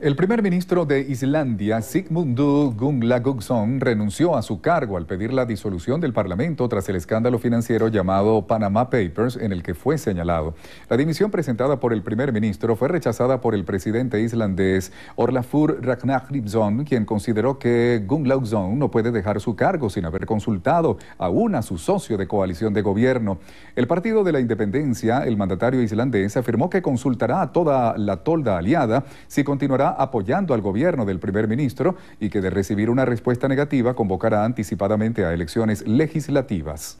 El primer ministro de Islandia, Sigmundur Gunnlaugsson renunció a su cargo al pedir la disolución del Parlamento tras el escándalo financiero llamado Panama Papers en el que fue señalado. La dimisión presentada por el primer ministro fue rechazada por el presidente islandés Orlafur Ragnar quien consideró que Gunnlaugsson no puede dejar su cargo sin haber consultado aún a su socio de coalición de gobierno. El Partido de la Independencia, el mandatario islandés, afirmó que consultará a toda la tolda aliada si continuará apoyando al gobierno del primer ministro y que de recibir una respuesta negativa convocará anticipadamente a elecciones legislativas.